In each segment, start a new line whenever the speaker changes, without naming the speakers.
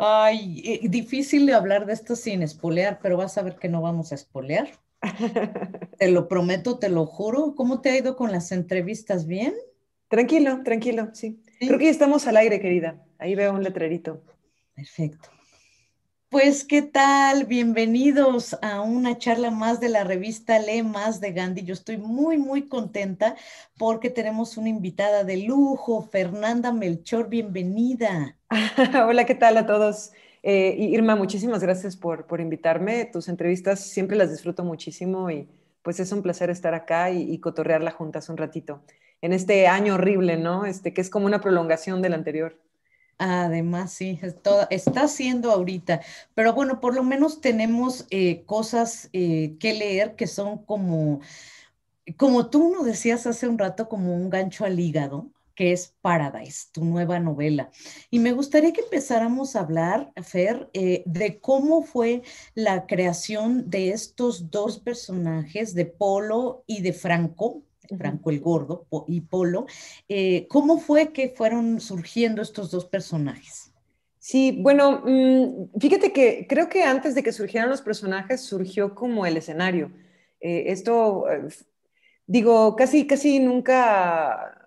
Ay, eh, difícil de hablar de esto sin espolear, pero vas a ver que no vamos a espolear. te lo prometo, te lo juro. ¿Cómo te ha ido con las entrevistas? ¿Bien? Tranquilo, tranquilo, sí. Creo que ya estamos al aire, querida. Ahí veo un letrerito. Perfecto. Pues, ¿qué tal? Bienvenidos a una charla más de la revista Lee Más de Gandhi. Yo estoy muy, muy contenta porque tenemos una invitada de lujo, Fernanda Melchor, bienvenida. Hola, ¿qué tal a
todos? Eh, Irma, muchísimas gracias por, por, invitarme. Tus entrevistas siempre las disfruto muchísimo y pues es un placer estar acá y, y cotorrearla juntas un ratito en este
año horrible, ¿no? Este, que es como una prolongación del anterior. Además, sí, está haciendo ahorita. Pero bueno, por lo menos tenemos eh, cosas eh, que leer que son como, como tú nos decías hace un rato, como un gancho al hígado, que es Paradise, tu nueva novela. Y me gustaría que empezáramos a hablar, Fer, eh, de cómo fue la creación de estos dos personajes, de Polo y de Franco, Franco el Gordo y Polo. Eh, ¿Cómo fue que fueron surgiendo estos dos personajes? Sí,
bueno, mm, fíjate que creo que antes de que surgieran los personajes surgió como el escenario. Eh, esto, eh, digo, casi, casi nunca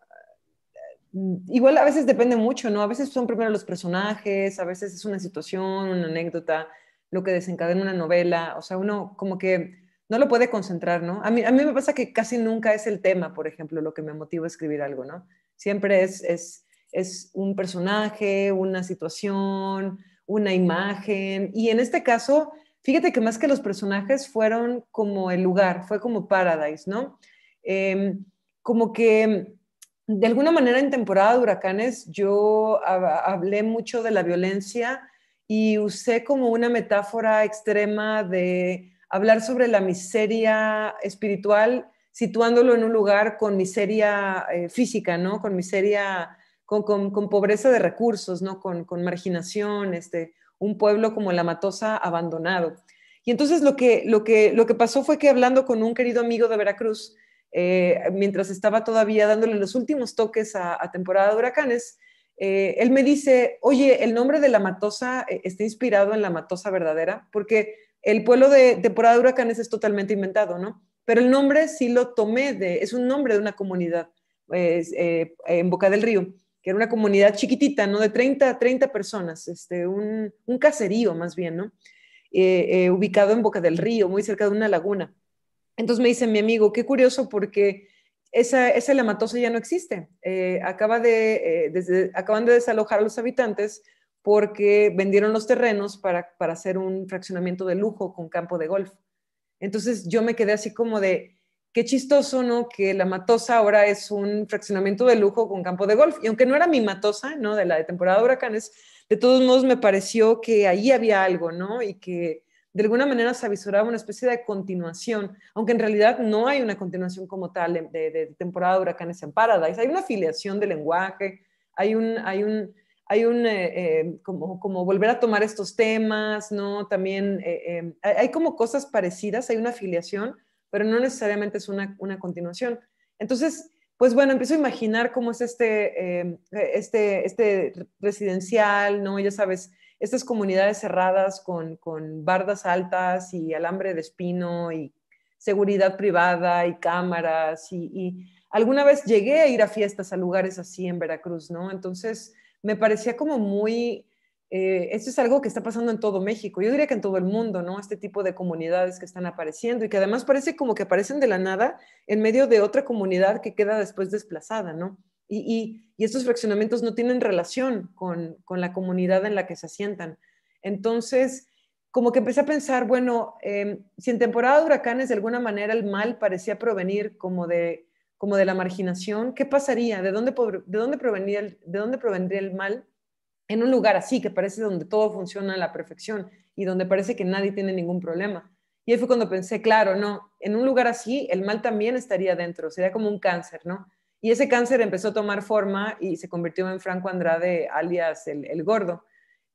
mm, igual a veces depende mucho, ¿no? A veces son primero los personajes, a veces es una situación, una anécdota, lo que desencadena una novela, o sea, uno como que no lo puede concentrar, ¿no? A mí, a mí me pasa que casi nunca es el tema, por ejemplo, lo que me motiva a escribir algo, ¿no? Siempre es, es, un personaje, una situación, una imagen. Y en este caso, fíjate que más que los personajes fueron como el lugar, fue como Paradise, ¿no? Em, como que de alguna manera en temporada de huracanes yo hablé mucho de la violencia y usé como una metáfora extrema de hablar sobre la miseria espiritual situándolo en un lugar con miseria eh, física, ¿no? Con miseria, con, pobreza de recursos, ¿no? Con, marginación, este, un pueblo como La Matosa abandonado. Y entonces lo que, lo que, lo que pasó fue que hablando con un querido amigo de Veracruz, eh, mientras estaba todavía dándole los últimos toques a, temporada de huracanes, eh, él me dice, oye, el nombre de La Matosa está inspirado en La Matosa verdadera, porque el pueblo de temporada de huracanes es totalmente inventado, ¿no? Pero el nombre sí lo tomé de, es un nombre de una comunidad eh, en Boca del Río, que era una comunidad chiquitita, ¿no? De 30 30 personas, este, un, un caserío más bien, ¿no? Eh, eh, ubicado en Boca del Río, muy cerca de una laguna. Entonces me dice mi amigo, qué curioso porque esa, esa lamatosa ya no existe. Acaba de, acaban de desalojar a los habitantes porque vendieron los terrenos para, hacer un fraccionamiento de lujo con campo de golf. Entonces yo me quedé así como de, qué chistoso, ¿no? Que la Matosa ahora es un fraccionamiento de lujo con campo de golf. Y aunque no era mi Matosa, ¿no? De la de temporada de huracanes, de todos modos me pareció que ahí había algo, ¿no? Y que de alguna manera se avisoraba una especie de continuación, aunque en realidad no hay una continuación como tal de, temporada de huracanes en Paradise. Hay una afiliación de lenguaje, hay un, hay un, hay un, eh, eh, como, como volver a tomar estos temas, ¿no? También eh, hay como cosas parecidas, hay una afiliación, pero no necesariamente es una, una continuación. Entonces, pues bueno, empiezo a imaginar cómo es este, este, este residencial, ¿no? Ya sabes, estas comunidades cerradas con, con bardas altas y alambre de espino y seguridad privada y cámaras y, y alguna vez llegué a ir a fiestas a lugares así en Veracruz, ¿no? Entonces, me parecía como muy, eh, esto es algo que está pasando en todo México, yo diría que en todo el mundo, ¿no? Este tipo de comunidades que están apareciendo y que además parece como que aparecen de la nada en medio de otra comunidad que queda después desplazada, ¿no? Y, y, estos fraccionamientos no tienen relación con, la comunidad en la que se asientan. Entonces, como que empecé a pensar, bueno, em, si en temporada de huracanes de alguna manera el mal parecía provenir como de como de la marginación, ¿qué pasaría? ¿De dónde, de dónde, provenía el, de dónde provendría el mal en un lugar así, que parece donde todo funciona a la perfección y donde parece que nadie tiene ningún problema? Y ahí fue cuando pensé, claro, no, en un lugar así el mal también estaría dentro, sería como un cáncer, ¿no? Y ese cáncer empezó a tomar forma y se convirtió en Franco Andrade, alias el, gordo.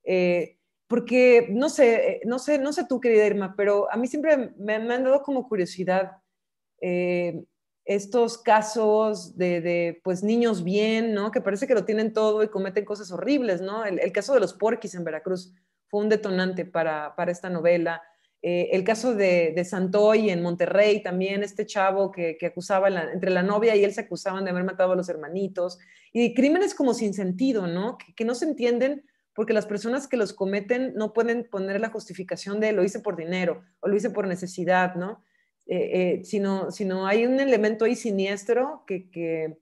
Eh, porque, no sé, eh, no sé, no sé tú, querida Irma, pero a mí siempre me, han dado como curiosidad eh, estos casos de, pues niños bien, ¿no? Que parece que lo tienen todo y cometen cosas horribles, ¿no? El, caso de los porquis en Veracruz fue un detonante para, para esta novela. Eh, el caso de, de, Santoy en Monterrey también, este chavo que, acusaba, entre la novia y él se acusaban de haber matado a los hermanitos. Y crímenes como sin sentido, ¿no? Que, que no se entienden porque las personas que los cometen no pueden poner la justificación de lo hice por dinero o lo hice por necesidad, ¿no? Eh, eh, sino, hay un elemento ahí siniestro que,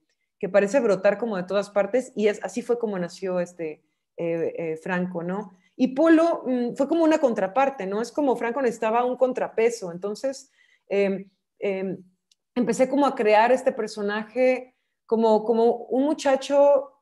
parece brotar como de todas partes y es, así fue como nació este eh, Franco, ¿no? Y Polo mm, fue como una contraparte, ¿no? Es como Franco necesitaba un contrapeso, entonces em, em, empecé como a crear este personaje como, como un muchacho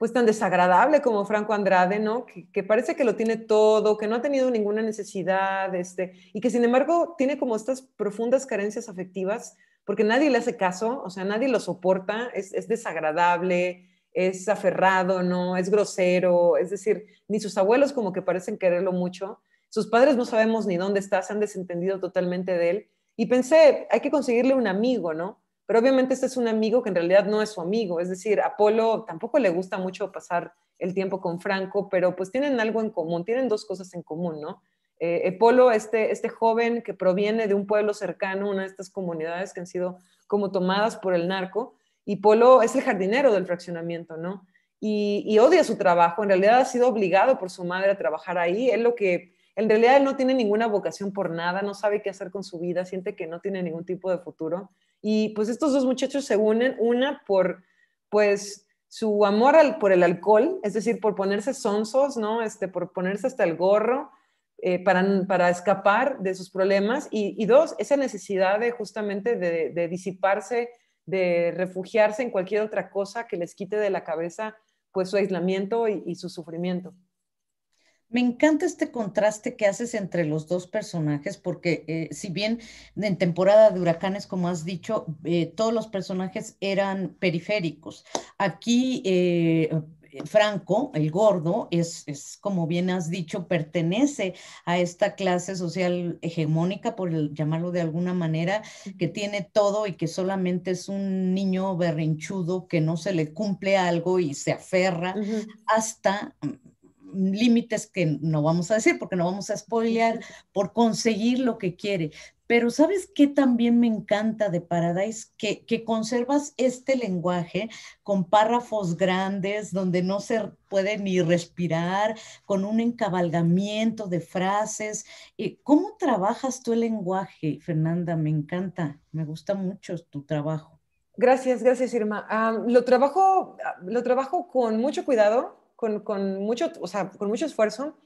pues tan desagradable como Franco Andrade, ¿no? Que, parece que lo tiene todo, que no ha tenido ninguna necesidad, este, y que sin embargo tiene como estas profundas carencias afectivas, porque nadie le hace caso, o sea, nadie lo soporta, es, es desagradable, es aferrado, ¿no? Es grosero, es decir, ni sus abuelos como que parecen quererlo mucho, sus padres no sabemos ni dónde está, se han desentendido totalmente de él, y pensé, hay que conseguirle un amigo, ¿no? Pero obviamente este es un amigo que en realidad no es su amigo, es decir, Apolo tampoco le gusta mucho pasar el tiempo con Franco, pero pues tienen algo en común, tienen dos cosas en común, ¿no? Eh, Apolo, eh, este, este joven que proviene de un pueblo cercano, una de estas comunidades que han sido como tomadas por el narco, y Polo es el jardinero del fraccionamiento, ¿no? Y, y, odia su trabajo, en realidad ha sido obligado por su madre a trabajar ahí, es lo que, en realidad él no tiene ninguna vocación por nada, no sabe qué hacer con su vida, siente que no tiene ningún tipo de futuro, y pues estos dos muchachos se unen, una por, pues, su amor por el alcohol, es decir, por ponerse sonsos, ¿no? Este, por ponerse hasta el gorro eh, para, escapar de sus problemas. Y, dos, esa necesidad de justamente de, disiparse, de refugiarse en cualquier otra cosa que les
quite de la cabeza pues su aislamiento y su sufrimiento. Me encanta este contraste que haces entre los dos personajes, porque eh, si bien en temporada de huracanes, como has dicho, eh, todos los personajes eran periféricos, aquí eh, Franco, el gordo, es, como bien has dicho, pertenece a esta clase social hegemónica, por llamarlo de alguna manera, que tiene todo y que solamente es un niño berrinchudo que no se le cumple algo y se aferra hasta mm, límites que no vamos a decir porque no vamos a spoilear, por conseguir lo que quiere. Pero ¿sabes qué también me encanta de Paradise? Que, conservas este lenguaje con párrafos grandes donde no se puede ni respirar, con un encabalgamiento de frases. Eh, ¿Cómo trabajas tú el lenguaje, Fernanda? Me encanta, me gusta mucho tu trabajo. Gracias, gracias Irma. Ah, lo, trabajo,
lo trabajo con mucho cuidado con, mucho, con mucho esfuerzo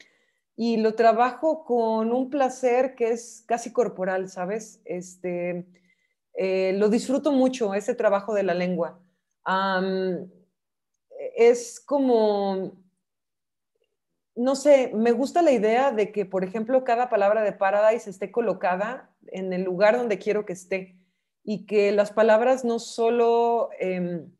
y lo trabajo con un placer que es casi corporal, ¿sabes? Este, eh, lo disfruto mucho, ese trabajo de la lengua. es como, no sé, me gusta la idea de que, por ejemplo, cada palabra de Paradise esté colocada en el lugar donde quiero que esté y que las palabras no solo... Em,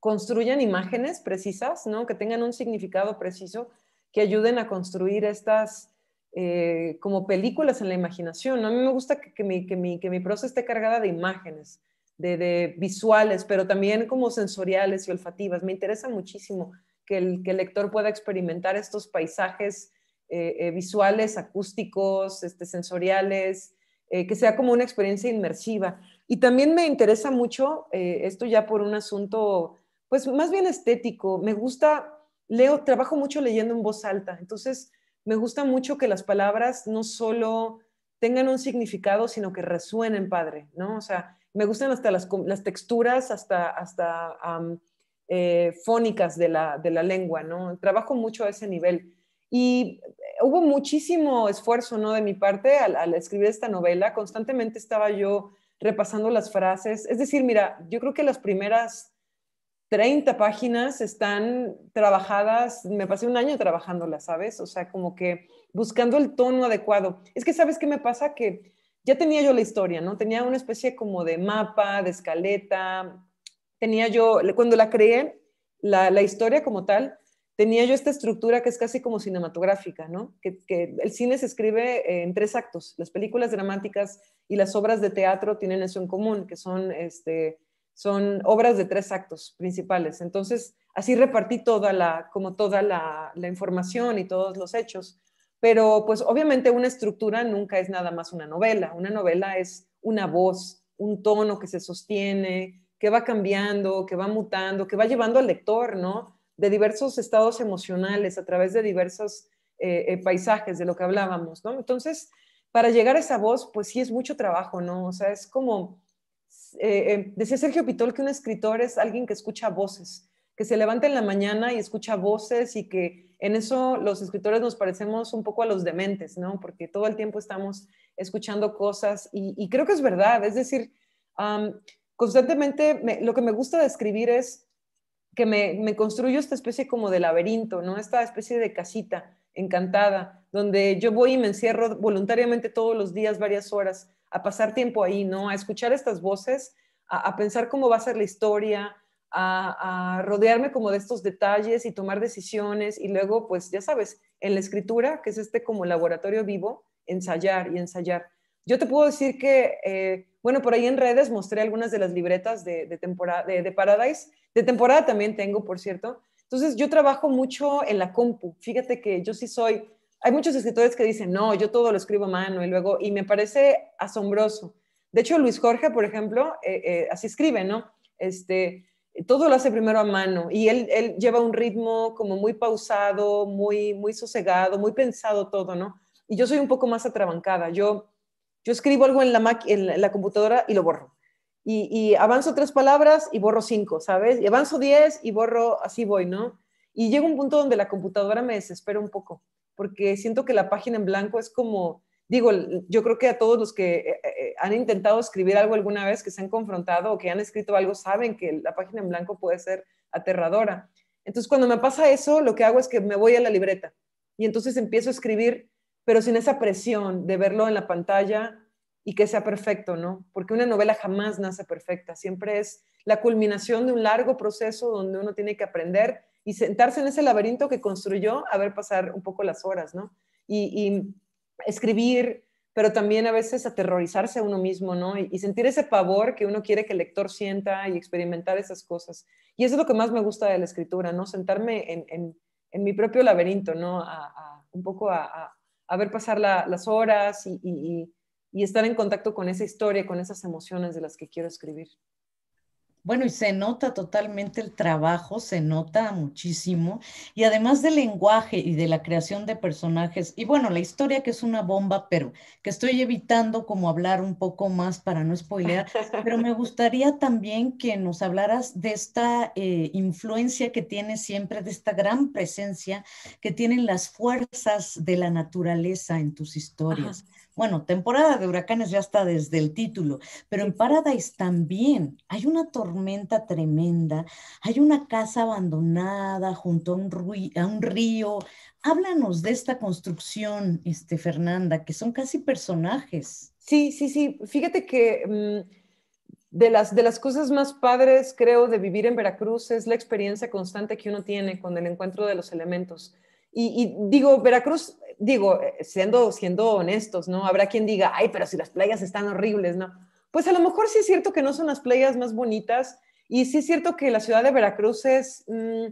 construyan imágenes precisas, ¿no? que tengan un significado preciso, que ayuden a construir estas eh, como películas en la imaginación. A mí me gusta que, mi, que, prosa esté cargada de imágenes, de, visuales, pero también como sensoriales y olfativas. Me interesa muchísimo que el, lector pueda experimentar estos paisajes eh, eh, visuales, acústicos, este, sensoriales, que sea como una experiencia inmersiva. Y también me interesa mucho, esto ya por un asunto pues más bien estético. Me gusta, leo, trabajo mucho leyendo en voz alta, entonces me gusta mucho que las palabras no solo tengan un significado, sino que resuenen padre, ¿no? O sea, me gustan hasta las, texturas, hasta, hasta eh, fónicas de la, de la lengua, ¿no? Trabajo mucho a ese nivel. Y eh, hubo muchísimo esfuerzo, ¿no? De mi parte al, al escribir esta novela, constantemente estaba yo repasando las frases. Es decir, mira, yo creo que las primeras 30 páginas están trabajadas, me pasé un año trabajándolas, ¿sabes? O sea, como que buscando el tono adecuado. Es que, ¿sabes qué me pasa? Que ya tenía yo la historia, ¿no? Tenía una especie como de mapa, de escaleta, tenía yo, cuando la creé, la, historia como tal, tenía yo esta estructura que es casi como cinematográfica, ¿no? Que, que, el cine se escribe en tres actos. Las películas dramáticas y las obras de teatro tienen eso en común, que son este, son obras de tres actos principales. Entonces, así repartí toda la, como toda la, información y todos los hechos. Pero pues obviamente una estructura nunca es nada más una novela. Una novela es una voz, un tono que se sostiene, que va cambiando, que va mutando, que va llevando al lector, ¿no? De diversos estados emocionales a través de diversos eh, eh, paisajes de lo que hablábamos, ¿no? Entonces, para llegar a esa voz, pues sí es mucho trabajo, ¿no? O sea, es como eh, eh, decía Sergio Pitol que un escritor es alguien que escucha voces, que se levanta en la mañana y escucha voces y que en eso los escritores nos parecemos un poco a los dementes, ¿no? Porque todo el tiempo estamos escuchando cosas y, creo que es verdad, es decir, constantemente lo que me gusta describir es que me, me, construyo esta especie como de laberinto, ¿no? Esta especie de casita encantada, donde yo voy y me encierro voluntariamente todos los días varias horas a pasar tiempo ahí, ¿no? A escuchar estas voces, a, a pensar cómo va a ser la historia, a, a, rodearme como de estos detalles y tomar decisiones y luego, pues ya sabes, en la escritura, que es este como laboratorio vivo, ensayar y ensayar. Yo te puedo decir que, eh, bueno, por ahí en redes mostré algunas de las libretas de, de temporada, de, de, Paradise, de temporada también tengo, por cierto. Entonces yo trabajo mucho en la compu, fíjate que yo sí soy, hay muchos escritores que dicen, no, yo todo lo escribo a mano y luego, y me parece asombroso. De hecho, Luis Jorge, por ejemplo, eh, eh, así escribe, ¿no? Este, todo lo hace primero a mano y él, lleva un ritmo como muy pausado, muy, muy sosegado, muy pensado todo, ¿no? Y yo soy un poco más atrabancada. Yo, yo escribo algo en la, computadora y lo borro. Y, y, avanzo tres palabras y borro cinco, ¿sabes? Y avanzo diez y borro, así voy, ¿no? Y llega un punto donde la computadora me desespera un poco porque siento que la página en blanco es como, digo, yo creo que a todos los que eh, eh, han intentado escribir algo alguna vez, que se han confrontado o que han escrito algo, saben que la página en blanco puede ser aterradora. Entonces, cuando me pasa eso, lo que hago es que me voy a la libreta y entonces empiezo a escribir, pero sin esa presión de verlo en la pantalla y que sea perfecto, ¿no? Porque una novela jamás nace perfecta, siempre es la culminación de un largo proceso donde uno tiene que aprender y sentarse en ese laberinto que construyó a ver pasar un poco las horas, ¿no? Y, escribir, pero también a veces aterrorizarse a uno mismo, ¿no? Y, sentir ese pavor que uno quiere que el lector sienta y experimentar esas cosas. Y eso es lo que más me gusta de la escritura, ¿no? Sentarme en, mi propio laberinto, ¿no? A, un poco a, ver pasar las horas y estar en contacto con esa historia, con esas
emociones de las que quiero escribir. Bueno, y se nota totalmente el trabajo, se nota muchísimo. Y además del lenguaje y de la creación de personajes, y bueno, la historia que es una bomba, pero que estoy evitando como hablar un poco más para no spoilear, pero me gustaría también que nos hablaras de esta eh, influencia que tiene siempre, de esta gran presencia que tienen las fuerzas de la naturaleza en tus historias. Bueno, temporada de huracanes ya está desde el título, pero en Paradise también hay una tormenta tremenda, hay una casa abandonada junto a un, río. Háblanos de esta construcción, este, Fernanda, que son casi personajes.
Sí, sí, sí. Fíjate que... Mm, de las, de las cosas más padres, creo, de vivir en Veracruz es la experiencia constante que uno tiene con el encuentro de los elementos. Y, digo, Veracruz, digo, eh, siendo, siendo honestos, ¿no? Habrá quien diga, ay, pero si las playas están horribles, ¿no? Pues a lo mejor sí es cierto que no son las playas más bonitas y sí es cierto que la ciudad de Veracruz es, mm,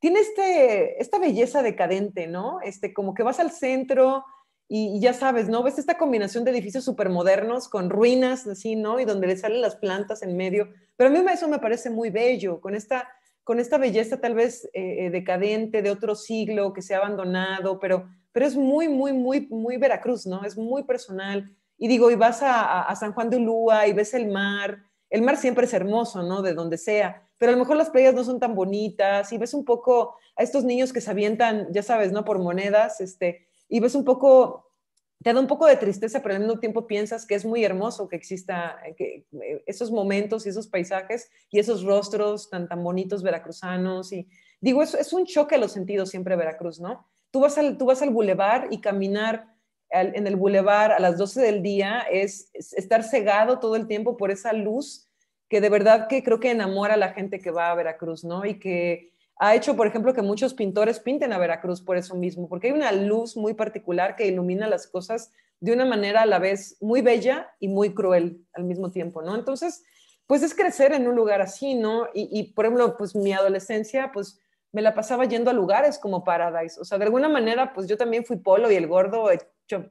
tiene este, esta belleza decadente, ¿no? Este, como que vas al centro y, y ya sabes, ¿no? Ves esta combinación de edificios supermodernos con ruinas, así, ¿no? Y donde le salen las plantas en medio. Pero a mí eso me parece muy bello, con esta con esta belleza tal vez eh, eh, decadente de otro siglo que se ha abandonado, pero, pero es muy, muy, muy, muy Veracruz, ¿no? Es muy personal. Y digo, y vas a, San Juan de Ulúa y ves el mar. El mar siempre es hermoso, ¿no? De donde sea. Pero a lo mejor las playas no son tan bonitas y ves un poco a estos niños que se avientan, ya sabes, ¿no? Por monedas, este, y ves un poco te da un poco de tristeza, pero al mismo tiempo piensas que es muy hermoso que exista eh, eh, esos momentos y esos paisajes y esos rostros tan, tan bonitos veracruzanos. Y digo, es, es un choque a los sentidos siempre Veracruz, ¿no? Tú vas al, tú vas al bulevar y caminar en el bulevar a las 12 del día es, estar cegado todo el tiempo por esa luz que de verdad que creo que enamora a la gente que va a Veracruz, ¿no? Y que ha hecho, por ejemplo, que muchos pintores pinten a Veracruz por eso mismo, porque hay una luz muy particular que ilumina las cosas de una manera a la vez muy bella y muy cruel al mismo tiempo, ¿no? Entonces, pues es crecer en un lugar así, ¿no? Y, por ejemplo, pues mi adolescencia, pues me la pasaba yendo a lugares como Paradise, o sea, de alguna manera, pues yo también fui polo y el gordo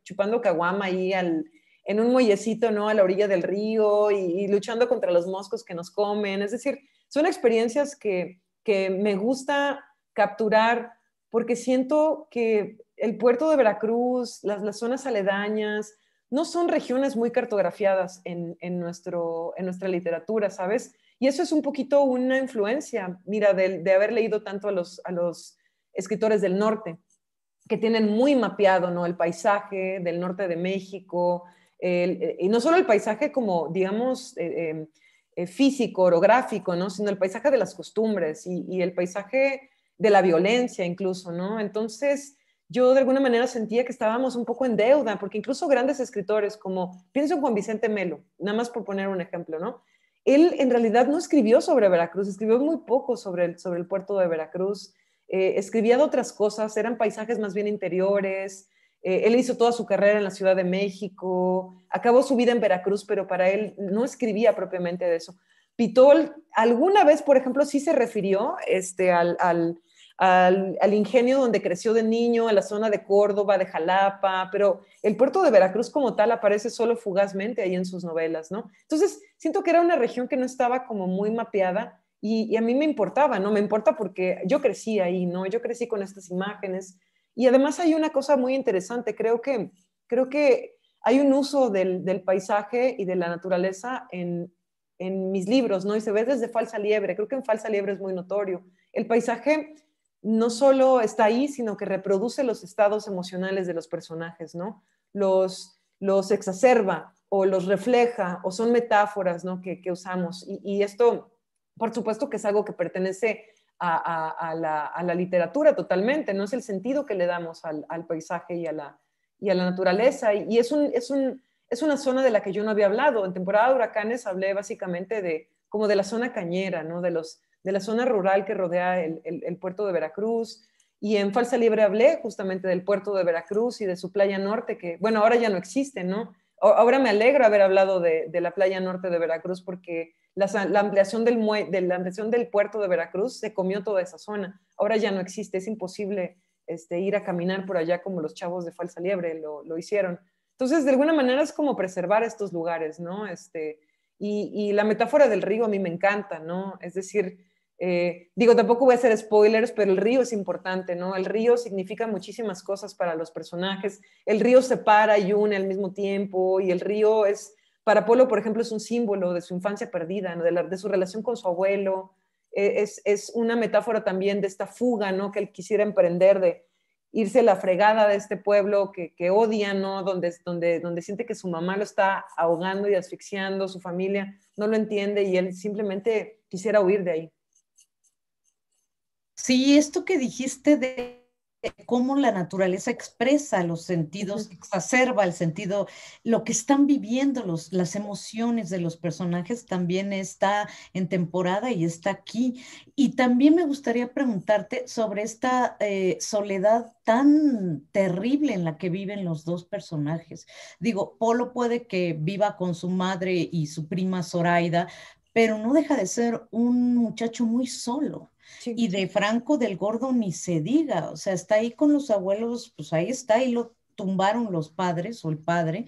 chupando caguama ahí en un muellecito, ¿no? A la orilla del río y luchando contra los moscos que nos comen, es decir, son experiencias que que me gusta capturar porque siento que el puerto de Veracruz, las, zonas aledañas, no son regiones muy cartografiadas en, nuestro, en nuestra literatura, ¿sabes? Y eso es un poquito una influencia, mira, de, haber leído tanto a los, a los escritores del norte, que tienen muy mapeado, ¿no? El paisaje del norte de México, y no solo el paisaje como, digamos, eh, eh, eh, físico, orográfico, ¿no? sino el paisaje de las costumbres y, el paisaje de la violencia incluso. ¿no? Entonces yo de alguna manera sentía que estábamos un poco en deuda, porque incluso grandes escritores como, pienso en Juan Vicente Melo, nada más por poner un ejemplo, ¿no? Él en realidad no escribió sobre Veracruz, escribió muy poco sobre el, sobre el puerto de Veracruz, eh, escribía de otras cosas, eran paisajes más bien interiores, eh, él hizo toda su carrera en la Ciudad de México, acabó su vida en Veracruz, pero para él no escribía propiamente de eso. Pitol alguna vez, por ejemplo, sí se refirió este, al, ingenio donde creció de niño, a la zona de Córdoba, de Jalapa, pero el puerto de Veracruz como tal aparece solo fugazmente ahí en sus novelas, ¿no? Entonces, siento que era una región que no estaba como muy mapeada y, y a mí me importaba, ¿no? Me importa porque yo crecí ahí, ¿no? Yo crecí con estas imágenes, y además hay una cosa muy interesante, creo que, creo que hay un uso del, paisaje y de la naturaleza en, mis libros, ¿no? Y se ve desde Falsa Liebre, creo que en Falsa Liebre es muy notorio. El paisaje no solo está ahí, sino que reproduce los estados emocionales de los personajes, ¿no? Los, los exacerba o los refleja o son metáforas, ¿no? Que, usamos. Y, y, esto, por supuesto, que es algo que pertenece a, la, literatura totalmente, no es el sentido que le damos al, paisaje y a la, y a la naturaleza. Y, es, un, es, un, es, una zona de la que yo no había hablado. En temporada de huracanes hablé básicamente de como de la zona cañera, ¿no? de, los, de la zona rural que rodea el, puerto de Veracruz. Y en Falsa Libre hablé justamente del puerto de Veracruz y de su playa norte, que bueno, ahora ya no existe, ¿no? Ahora me alegro haber hablado de la playa norte de Veracruz porque la, ampliación del ampliación del puerto de Veracruz se comió toda esa zona. Ahora ya no existe, es imposible este, ir a caminar por allá como los chavos de Falsa Liebre lo, lo hicieron. Entonces, de alguna manera es como preservar estos lugares, ¿no? Este, y, la metáfora del río a mí me encanta, ¿no? Es decir, eh, digo, tampoco voy a hacer spoilers, pero el río es importante, ¿no? El río significa muchísimas cosas para los personajes. El río separa y une al mismo tiempo y el río es para Polo, por ejemplo, es un símbolo de su infancia perdida, de, su relación con su abuelo. E, es, una metáfora también de esta fuga ¿no? que él quisiera emprender, de irse a la fregada de este pueblo que, odia, ¿no? donde, donde siente que su mamá lo está ahogando y asfixiando, su familia no lo entiende y él simplemente quisiera huir de ahí.
Sí, esto que dijiste de cómo la naturaleza expresa los sentidos, exacerba el sentido, lo que están viviendo los, las emociones de los personajes también está en temporada y está aquí. Y también me gustaría preguntarte sobre esta eh, soledad tan terrible en la que viven los dos personajes. Digo, Polo puede que viva con su madre y su prima Zoraida, pero no deja de ser un muchacho muy solo. Y de Franco del Gordo ni se diga, o sea, está ahí con los abuelos, pues ahí está, y lo tumbaron los padres o el padre,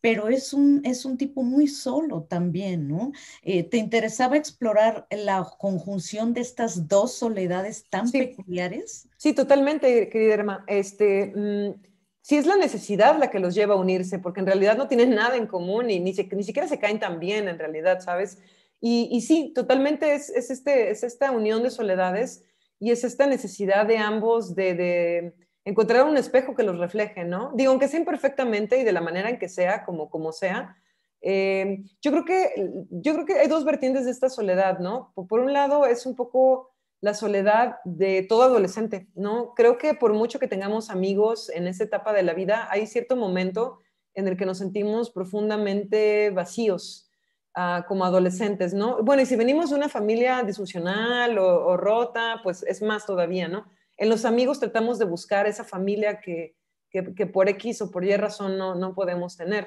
pero es un, es un tipo muy solo también, ¿no? Eh, ¿Te interesaba explorar la conjunción de estas dos soledades tan peculiares? Sí, totalmente, querida hermana.
Este, mm, sí es la necesidad la que los lleva a unirse, porque en realidad no tienen nada en común y ni, ni siquiera se caen tan bien, en realidad, ¿sabes? Y, sí, totalmente es, este, es esta unión de soledades y es esta necesidad de ambos de, encontrar un espejo que los refleje, ¿no? Digo, aunque sea imperfectamente y de la manera en que sea, como, como sea, eh, yo, creo que, yo creo hay dos vertientes de esta soledad, ¿no? Por, un lado es un poco la soledad de todo adolescente, ¿no? Creo que por mucho que tengamos amigos en esa etapa de la vida, hay cierto momento en el que nos sentimos profundamente vacíos, Ah, como adolescentes, ¿no? Bueno, y si venimos de una familia disfuncional o, rota, pues es más todavía, ¿no? En los amigos tratamos de buscar esa familia que, que, por X o por Y razón no, no podemos tener,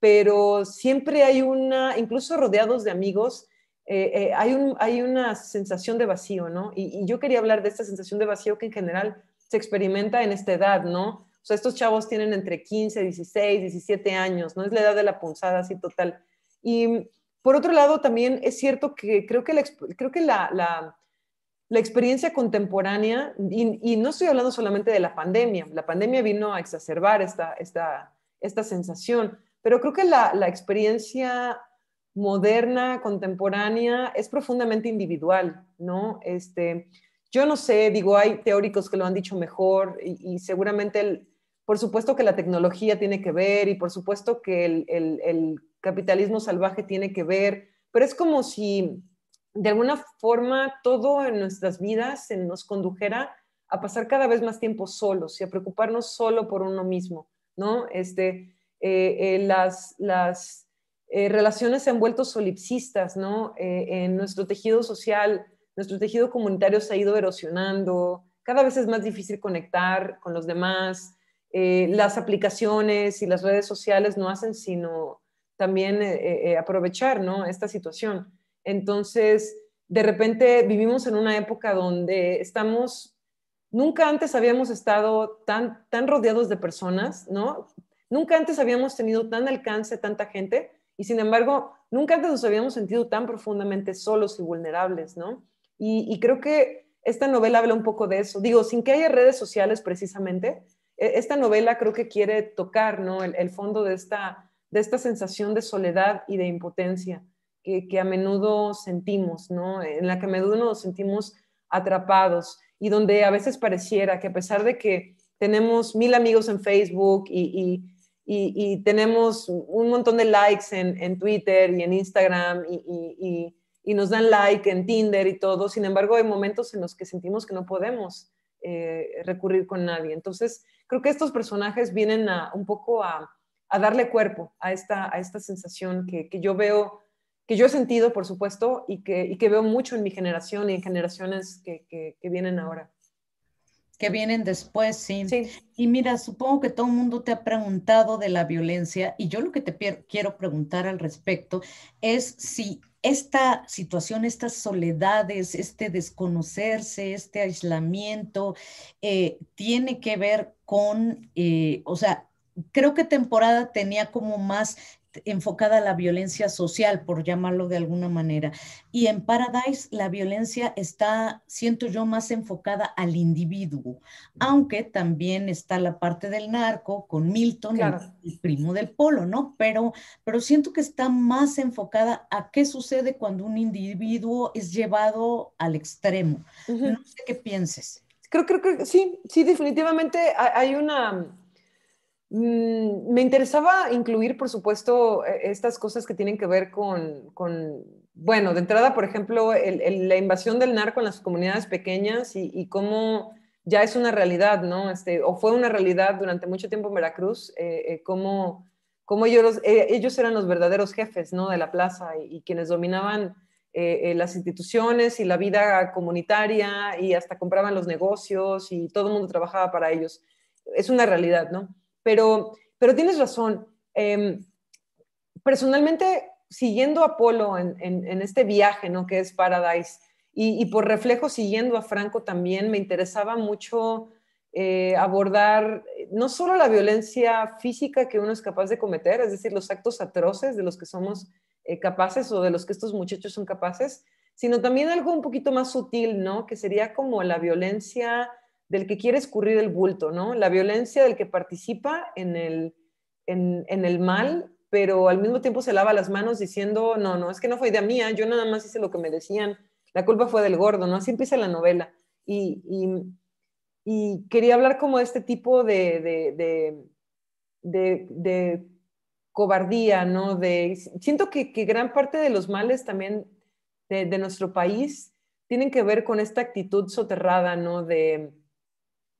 pero siempre hay una, incluso rodeados de amigos, eh, eh, hay, un, hay una sensación de vacío, ¿no? Y, y, yo quería hablar de esta sensación de vacío que en general se experimenta en esta edad, ¿no? O sea, estos chavos tienen entre 15, 16, 17 años, ¿no? Es la edad de la punzada así total. Y por otro lado, también es cierto que creo que la, creo que la, experiencia contemporánea, y, no estoy hablando solamente de la pandemia, la pandemia vino a exacerbar esta, esta, esta sensación, pero creo que la, experiencia moderna, contemporánea, es profundamente individual, ¿no? Este, yo no sé, digo, hay teóricos que lo han dicho mejor y, seguramente, el, por supuesto que la tecnología tiene que ver y por supuesto que el, el, el capitalismo salvaje tiene que ver, pero es como si de alguna forma todo en nuestras vidas se nos condujera a pasar cada vez más tiempo solos y a preocuparnos solo por uno mismo, ¿no? Este, eh, eh, las, las eh, relaciones se han vuelto solipsistas, ¿no? en nuestro tejido social, nuestro tejido comunitario se ha ido erosionando, cada vez es más difícil conectar con los demás, las aplicaciones y las redes sociales no hacen sino también eh, eh, aprovechar, ¿no? Esta situación. Entonces, de repente vivimos en una época donde estamos, nunca antes habíamos estado tan, tan rodeados de personas, ¿no? Nunca antes habíamos tenido tan alcance tanta gente y sin embargo, nunca antes nos habíamos sentido tan profundamente solos y vulnerables, ¿no? Y, creo que esta novela habla un poco de eso. Digo, sin que haya redes sociales precisamente, e, esta novela creo que quiere tocar, ¿no? el fondo de esta de esta sensación de soledad y de impotencia que, a menudo sentimos, ¿no? En la que a menudo nos sentimos atrapados y donde a veces pareciera que a pesar de que tenemos mil amigos en Facebook y, tenemos un montón de likes en, Twitter y en Instagram y, nos dan like en Tinder y todo, sin embargo hay momentos en los que sentimos que no podemos eh, recurrir con nadie. Entonces, creo que estos personajes vienen a, un poco a, a darle cuerpo a esta, a esta sensación que, que yo veo, que yo he sentido, por supuesto, y que, y que veo mucho en mi generación y en generaciones que, que, vienen
ahora. Que vienen después, sí. Y mira, supongo que todo el mundo te ha preguntado de la violencia y yo lo que te quiero preguntar al respecto es si esta situación, estas soledades, este desconocerse, este aislamiento, eh, tiene que ver con, eh, o sea, creo que temporada tenía como más enfocada la violencia social, por llamarlo de alguna manera. Y en Paradise la violencia está, siento yo, más enfocada al individuo, aunque también está la parte del narco con Milton, el, primo del polo, ¿no? Pero, pero siento que está más enfocada a qué sucede cuando un individuo es llevado al extremo. No sé qué pienses. Creo, creo, que sí, sí, definitivamente hay una
Mm, me interesaba incluir, por supuesto, e, estas cosas que tienen que ver con, bueno, de entrada, por ejemplo, la invasión del narco en las comunidades pequeñas y, cómo ya es una realidad, ¿no? Este, o fue una realidad durante mucho tiempo en Veracruz, eh, eh, cómo, eh, ellos, eran los verdaderos jefes, ¿no? De la plaza y, y quienes dominaban las instituciones y la vida comunitaria y hasta compraban los negocios y todo el mundo trabajaba para ellos. Es una realidad, ¿no? Pero, tienes razón. Em, personalmente, siguiendo a Polo en, este viaje, ¿no? Que es Paradise, y, por reflejo siguiendo a Franco también, me interesaba mucho eh, abordar eh, no solo la violencia física que uno es capaz de cometer, es decir, los actos atroces de los que somos eh, capaces o de los que estos muchachos son capaces, sino también algo un poquito más sutil, ¿no? Que sería como la violencia del que quiere escurrir el bulto, ¿no? La violencia del que participa en el, en, el mal, pero al mismo tiempo se lava las manos diciendo, no, no, es que no fue idea mía, yo nada más hice lo que me decían, la culpa fue del gordo, ¿no? Así empieza la novela. Y, y, quería hablar como de este tipo de, cobardía, ¿no? De, siento que, que, gran parte de los males también de, nuestro país tienen que ver con esta actitud soterrada, ¿no? De,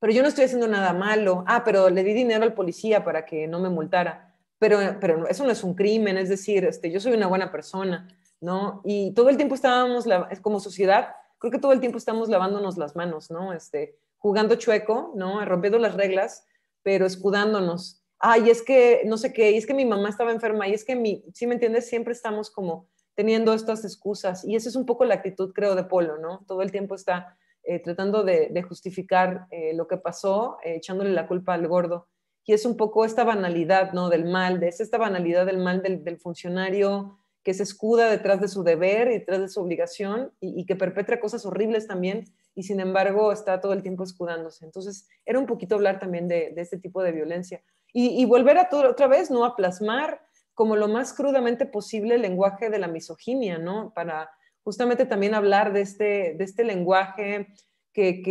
pero yo no estoy haciendo nada malo, ah, pero le di dinero al policía para que no me multara, pero, pero eso no es un crimen, es decir, este, yo soy una buena persona, ¿no? Y todo el tiempo estábamos, como sociedad, creo que todo el tiempo estamos lavándonos las manos, ¿no? Este, jugando chueco, ¿no? Rompiendo las reglas, pero escudándonos. Ay, ah, es que no sé qué, y es que mi mamá estaba enferma, y es que mi, si me entiendes, siempre estamos como teniendo estas excusas, y esa es un poco la actitud, creo, de Polo, ¿no? Todo el tiempo está eh, tratando de, justificar eh, lo que pasó, eh, echándole la culpa al gordo. Y es un poco esta banalidad, ¿no? Del mal, de, es esta banalidad del mal del, funcionario que se escuda detrás de su deber y detrás de su obligación y, que perpetra cosas horribles también y sin embargo está todo el tiempo escudándose. Entonces, era un poquito hablar también de, este tipo de violencia y, volver a todo, otra vez, ¿no? A plasmar como lo más crudamente posible el lenguaje de la misoginia, ¿no? Para justamente también hablar de este, este lenguaje que,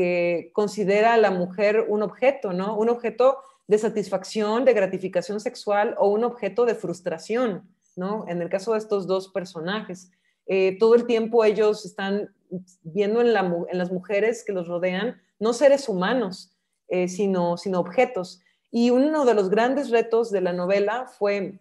considera a la mujer un objeto, ¿no? Un objeto de satisfacción, de gratificación sexual o un objeto de frustración, ¿no? En el caso de estos dos personajes. Eh, todo el tiempo ellos están viendo en, las mujeres que los rodean no seres humanos, eh, sino, sino objetos. Y uno de los grandes retos de la novela fue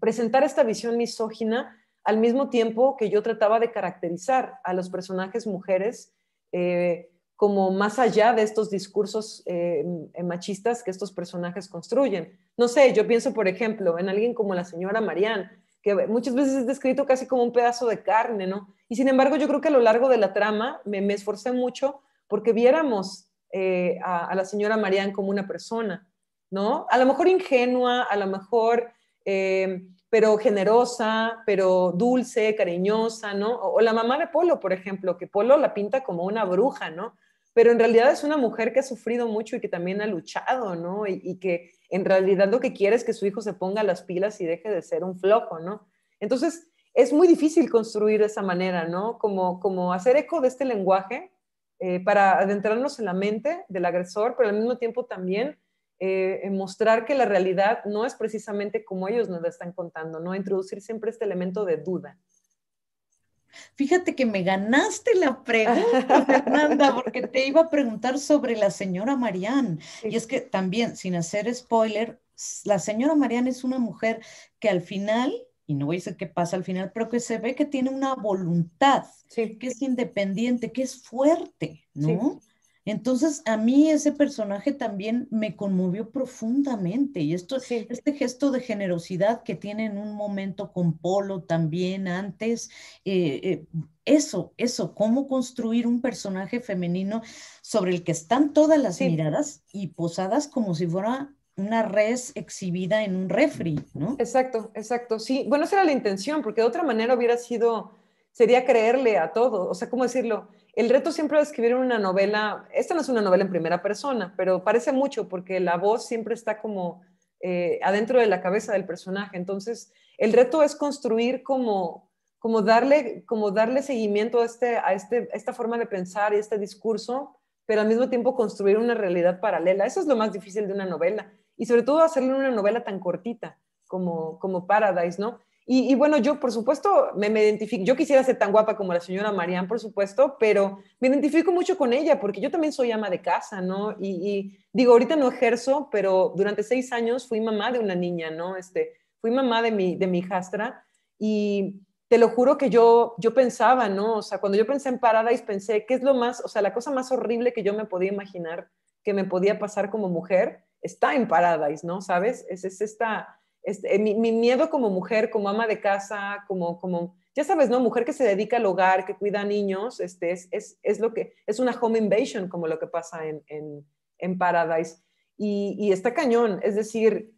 presentar esta visión misógina al mismo tiempo que yo trataba de caracterizar a los personajes mujeres eh, como más allá de estos discursos eh, eh, machistas que estos personajes construyen. No sé, yo pienso, por ejemplo, en alguien como la señora Marianne, que muchas veces es descrito casi como un pedazo de carne, ¿no? Y sin embargo, yo creo que a lo largo de la trama me, me esforcé mucho porque viéramos a, la señora Marianne como una persona, ¿no? A lo mejor ingenua, a lo mejor pero generosa, pero dulce, cariñosa, ¿no? O, la mamá de Polo, por ejemplo, que Polo la pinta como una bruja, ¿no? Pero en realidad es una mujer que ha sufrido mucho y que también ha luchado, ¿no? Y, que en realidad lo que quiere es que su hijo se ponga las pilas y deje de ser un flojo, ¿no? Entonces, es muy difícil construir de esa manera, ¿no? Como, como hacer eco de este lenguaje eh, para adentrarnos en la mente del agresor, pero al mismo tiempo también eh, mostrar que la realidad no es precisamente como ellos nos la están contando, ¿no? Introducir siempre este elemento de duda.
Fíjate que me ganaste la pregunta, Fernanda, porque te iba a preguntar sobre la señora Marianne. Y es que también, sin hacer spoiler, la señora Marianne es una mujer que al final, y no voy a decir qué pasa al final, pero que se ve que tiene una voluntad, que es independiente, que es fuerte, ¿no? Entonces, a mí ese personaje también me conmovió profundamente y esto, este gesto de generosidad que tiene en un momento con Polo también antes, eh, eh, eso, eso, cómo construir un personaje femenino sobre el que están todas las miradas y posadas como si fuera una res exhibida en un refri, ¿no? Exacto, exacto, sí. Bueno, esa era la intención, porque de otra manera hubiera sido,
sería creerle a todo, o sea, ¿cómo decirlo? El reto siempre de escribir una novela, esta no es una novela en primera persona, pero parece mucho porque la voz siempre está como eh, adentro de la cabeza del personaje. Entonces, el reto es construir como, como, darle, como darle seguimiento este, a, este, a esta forma de pensar y este discurso, pero al mismo tiempo construir una realidad paralela. Eso es lo más difícil de una novela. Y sobre todo hacerle una novela tan cortita como, como Paradise, ¿no? Y, bueno, yo por supuesto me, me, identifico, yo quisiera ser tan guapa como la señora Marían, por supuesto, pero me identifico mucho con ella porque yo también soy ama de casa, ¿no? Y, y, digo, ahorita no ejerzo, pero durante seis años fui mamá de una niña, ¿no? Este, fui mamá de mi, de mi hijastra y te lo juro que yo, yo pensaba, ¿no? O sea, cuando yo pensé en Paradise pensé, ¿qué es lo más, o sea, la cosa más horrible que yo me podía imaginar que me podía pasar como mujer está en Paradise, ¿no? ¿Sabes? Es, es esta este, mi, miedo como mujer, como ama de casa, como, como, ya sabes, ¿no? Mujer que se dedica al hogar, que cuida niños, este, es, es, es lo que, es una home invasion como lo que pasa en, en, Paradise. Y, y, está cañón, es decir,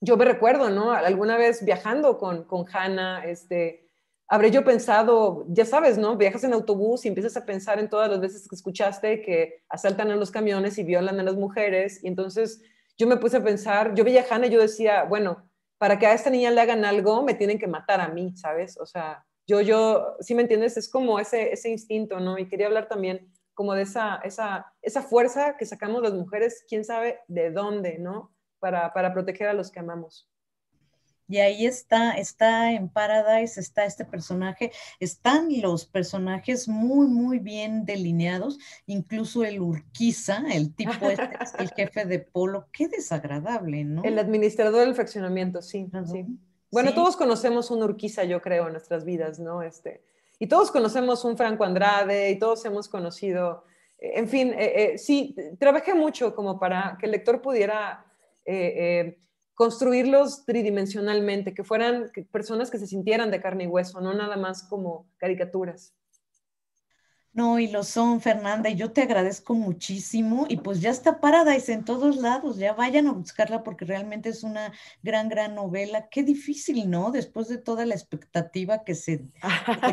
yo me recuerdo, ¿no? Alguna vez viajando con, con Hannah, este, habré yo pensado, ya sabes, ¿no? Viajas en autobús y empiezas a pensar en todas las veces que escuchaste que asaltan a los camiones y violan a las mujeres. Y entonces yo me puse a pensar, yo veía a Hannah y yo decía, bueno, para que a esta niña le hagan algo, me tienen que matar a mí, ¿sabes? O sea, yo, yo, si me entiendes, es como ese, ese instinto, ¿no? Y quería hablar también como de esa, esa, esa fuerza que sacamos las mujeres, quién sabe de dónde, ¿no? Para, para proteger a los que amamos.
Y ahí está, está en Paradise, está este personaje, están los personajes muy, muy bien delineados, incluso el Urquiza, el tipo este, el jefe de polo, qué desagradable, ¿no? El administrador del
fraccionamiento, sí, Bueno, todos conocemos un Urquiza, yo creo, en nuestras vidas, ¿no? Este, y todos conocemos un Franco Andrade, y todos hemos conocido, eh, en fin, eh, eh, sí, trabajé mucho como para que el lector pudiera construirlos tridimensionalmente, que fueran personas que se sintieran de carne y hueso, no nada más como
caricaturas. No, y lo son, Fernanda, y yo te agradezco muchísimo. Y pues ya está Paradise en todos lados, ya vayan a buscarla porque realmente es una gran, gran novela. Qué difícil, ¿no? Después de toda la expectativa que se,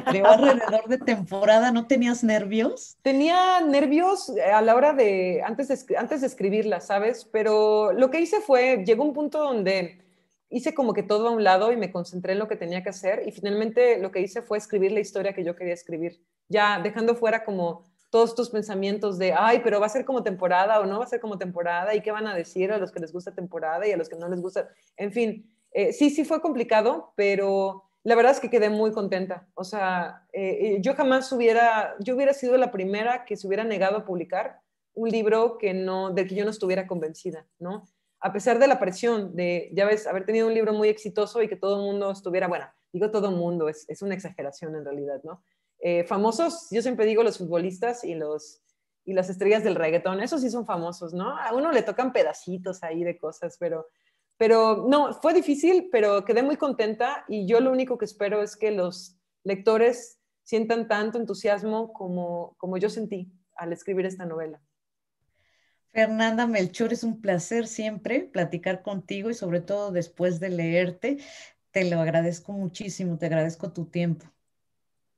creó alrededor de temporada, ¿no tenías nervios? Tenía nervios eh, a la hora de,
antes de, antes de escribirla, ¿sabes? Pero lo que hice fue, llegó un punto donde hice como que todo a un lado y me concentré en lo que tenía que hacer y finalmente lo que hice fue escribir la historia que yo quería escribir ya dejando fuera como todos tus pensamientos de, ay, pero va a ser como temporada o no va a ser como temporada y qué van a decir a los que les gusta temporada y a los que no les gusta. En fin, eh, sí, sí fue complicado, pero la verdad es que quedé muy contenta. O sea, eh, eh, yo jamás hubiera, yo hubiera sido la primera que se hubiera negado a publicar un libro que no, del que yo no estuviera convencida, ¿no? A pesar de la presión de, ya ves, haber tenido un libro muy exitoso y que todo el mundo estuviera, bueno, digo todo el mundo, es, es una exageración en realidad, ¿no? Eh, famosos, yo siempre digo los futbolistas y los y las estrellas del reggaetón, esos sí son famosos, ¿no? A uno le tocan pedacitos ahí de cosas, pero, pero no, fue difícil, pero quedé muy contenta y yo lo único que espero es que los lectores sientan tanto entusiasmo como, como yo sentí al escribir esta novela.
Fernanda Melchor, es un placer siempre platicar contigo y sobre todo después de leerte. Te lo agradezco muchísimo, te agradezco tu tiempo.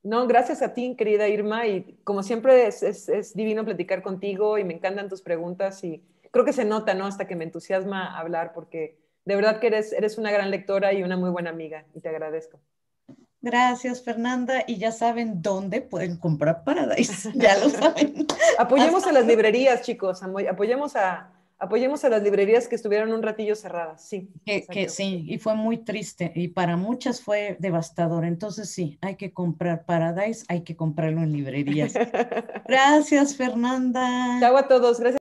No, gracias a ti, querida Irma, y como siempre es, divino platicar contigo y me encantan tus preguntas y creo que se nota, ¿no? Hasta que me entusiasma hablar porque de verdad que eres, eres una gran lectora y una muy buena amiga y te agradezco.
Gracias, Fernanda. Y ya
saben dónde pueden
comprar Paradise.
Ya lo saben. Apoyemos a las librerías, chicos. Apoyemos a, apoyemos a las librerías que estuvieron un ratillo cerradas, sí. Que, sí,
y fue muy triste y para muchas fue devastador. Entonces sí, hay que comprar Paradise, hay que comprarlo en librerías. Gracias, Fernanda. Chao a todos, gracias.